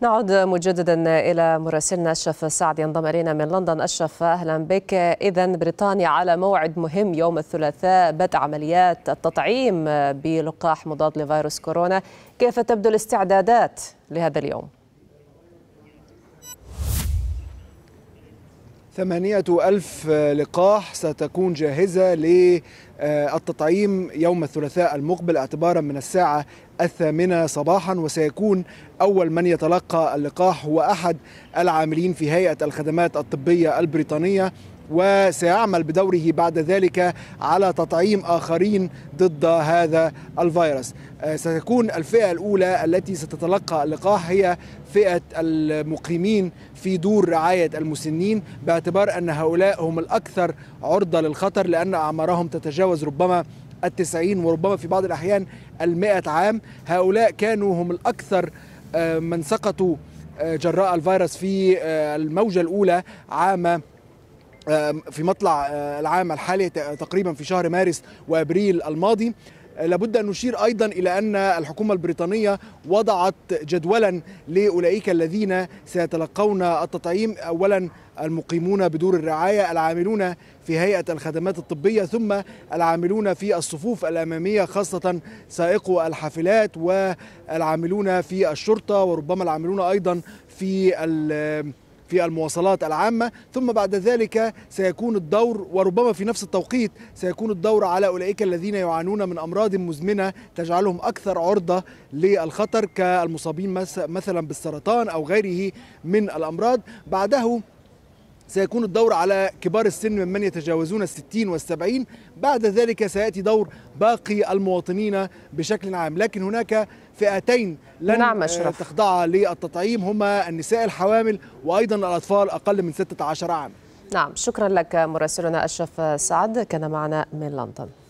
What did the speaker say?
نعود مجددا إلى مراسلنا أشرف سعد ينضم إلينا من لندن أشرف أهلا بك إذا بريطانيا على موعد مهم يوم الثلاثاء بدء عمليات التطعيم بلقاح مضاد لفيروس كورونا كيف تبدو الاستعدادات لهذا اليوم؟ ثمانية ألف لقاح ستكون جاهزة للتطعيم يوم الثلاثاء المقبل اعتبارا من الساعة الثامنة صباحا وسيكون أول من يتلقى اللقاح هو أحد العاملين في هيئة الخدمات الطبية البريطانية وسيعمل بدوره بعد ذلك على تطعيم آخرين ضد هذا الفيروس آه، ستكون الفئة الأولى التي ستتلقى اللقاح هي فئة المقيمين في دور رعاية المسنين باعتبار أن هؤلاء هم الأكثر عرضة للخطر لأن أعمارهم تتجاوز ربما التسعين وربما في بعض الأحيان المائة عام هؤلاء كانوا هم الأكثر آه، من سقطوا آه، جراء الفيروس في الموجة الأولى عام في مطلع آه، العام الحالي تقريبا في شهر مارس وابريل الماضي آه، لابد ان نشير ايضا الى ان الحكومه البريطانيه وضعت جدولا لاولئك الذين سيتلقون التطعيم اولا المقيمون بدور الرعايه العاملون في هيئه الخدمات الطبيه ثم العاملون في الصفوف الاماميه خاصه سائقو الحافلات والعاملون في الشرطه وربما العاملون ايضا في في المواصلات العامة ثم بعد ذلك سيكون الدور وربما في نفس التوقيت سيكون الدور على أولئك الذين يعانون من أمراض مزمنة تجعلهم أكثر عرضة للخطر كالمصابين مثلا بالسرطان أو غيره من الأمراض بعده سيكون الدور على كبار السن ممن يتجاوزون الستين والسبعين بعد ذلك سيأتي دور باقي المواطنين بشكل عام لكن هناك فئتين لن نعم تخضع للتطعيم هما النساء الحوامل وأيضا الأطفال أقل من 16 عام نعم شكرا لك مراسلنا أشرف سعد كان معنا من لندن